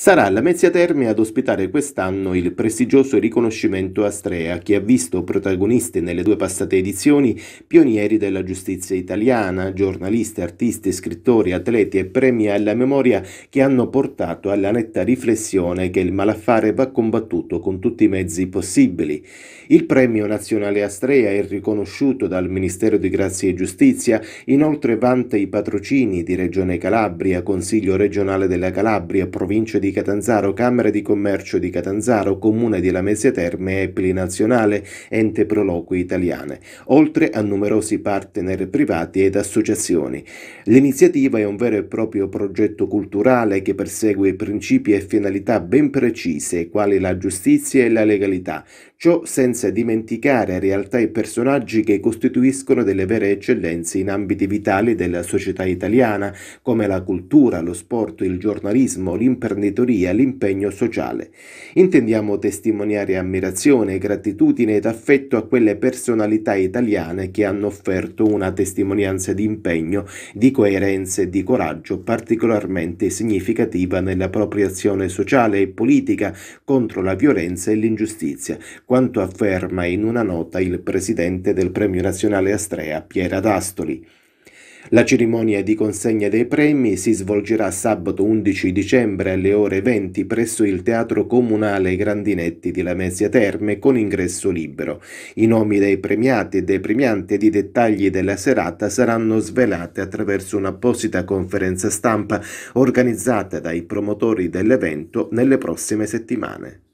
Sarà la Mezzia Terme ad ospitare quest'anno il prestigioso riconoscimento Astrea, che ha visto protagonisti nelle due passate edizioni pionieri della giustizia italiana, giornalisti, artisti, scrittori, atleti e premi alla memoria che hanno portato alla netta riflessione che il malaffare va combattuto con tutti i mezzi possibili. Il premio nazionale Astrea è riconosciuto dal Ministero di Grazia e Giustizia, inoltre vanta i patrocini di Regione Calabria, Consiglio regionale della Calabria, provincia di di Catanzaro, Camera di Commercio di Catanzaro, Comune di Lamezia Terme e Plinazionale, Ente Proloqui Italiane, oltre a numerosi partner privati ed associazioni. L'iniziativa è un vero e proprio progetto culturale che persegue principi e finalità ben precise, quali la giustizia e la legalità, ciò senza dimenticare realtà e personaggi che costituiscono delle vere eccellenze in ambiti vitali della società italiana, come la cultura, lo sport, il giornalismo, l'imprenditoria, l'impegno sociale. Intendiamo testimoniare ammirazione, gratitudine ed affetto a quelle personalità italiane che hanno offerto una testimonianza di impegno, di coerenza e di coraggio particolarmente significativa nella propria azione sociale e politica contro la violenza e l'ingiustizia quanto afferma in una nota il presidente del Premio Nazionale Astrea, Piera D'Astoli. La cerimonia di consegna dei premi si svolgerà sabato 11 dicembre alle ore 20 presso il Teatro Comunale Grandinetti di Lamezia Terme con ingresso libero. I nomi dei premiati e dei premianti ed i dettagli della serata saranno svelati attraverso un'apposita conferenza stampa organizzata dai promotori dell'evento nelle prossime settimane.